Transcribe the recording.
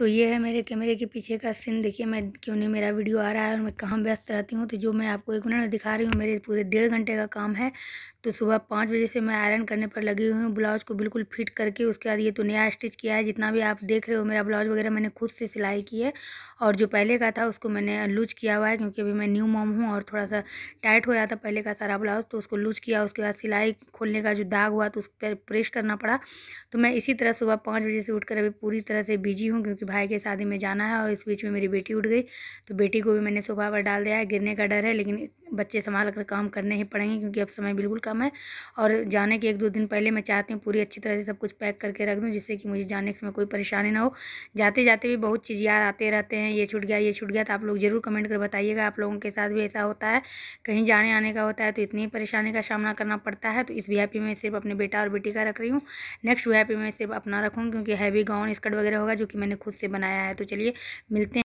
तो ये है मेरे कैमरे के पीछे का सीन देखिए मैं क्यों नहीं मेरा वीडियो आ रहा है और मैं कहाँ व्यस्त रहती हूँ तो जो मैं आपको एक मिनट दिखा रही हूँ मेरे पूरे डेढ़ घंटे का काम है तो सुबह पाँच बजे से मैं आयरन करने पर लगी हुई हूँ ब्लाउज को बिल्कुल फिट करके उसके बाद ये तो नया स्टिच किया है जितना भी आप देख रहे हो मेरा ब्लाउज वगैरह मैंने खुद से सिलाई की है और जो पहले का था उसको मैंने लूज किया हुआ है क्योंकि अभी मैं न्यू मॉम हूँ और थोड़ा सा टाइट हो रहा था पहले का सारा ब्लाउज तो उसको लूज किया उसके बाद सिलाई खोलने का जो दाग हुआ तो उस पर प्रेस करना पड़ा तो मैं इसी तरह सुबह पाँच बजे से उठकर अभी पूरी तरह से बिजी हूँ क्योंकि भाई के शादी में जाना है और इस बीच में मेरी बेटी उठ गई तो बेटी को भी मैंने सुबह पर डाल दिया है गिरने का डर है लेकिन बच्चे संभाल कर काम करने ही पड़ेंगे क्योंकि अब समय बिल्कुल कम है और जाने के एक दो दिन पहले मैं चाहती हूँ पूरी अच्छी तरह से सब कुछ पैक करके रख दूँ जिससे कि मुझे जाने के समय कोई परेशानी ना हो जाते जाते भी बहुत चीज़ याद आते रहते हैं ये छूट गया ये छूट गया तो आप लोग ज़रूर कमेंट कर बताइएगा आप लोगों के साथ भी ऐसा होता है कहीं जाने आने का होता है तो इतनी परेशानी का सामना करना पड़ता है तो इस वी में सिर्फ अपने बेटा और बेटी का रख रही हूँ नेक्स्ट वी में सिर्फ अपना रखूँ क्योंकि हैवी गाउन स्कर्ट वगैरह होगा जो कि मैंने खुद से बनाया है तो चलिए मिलते हैं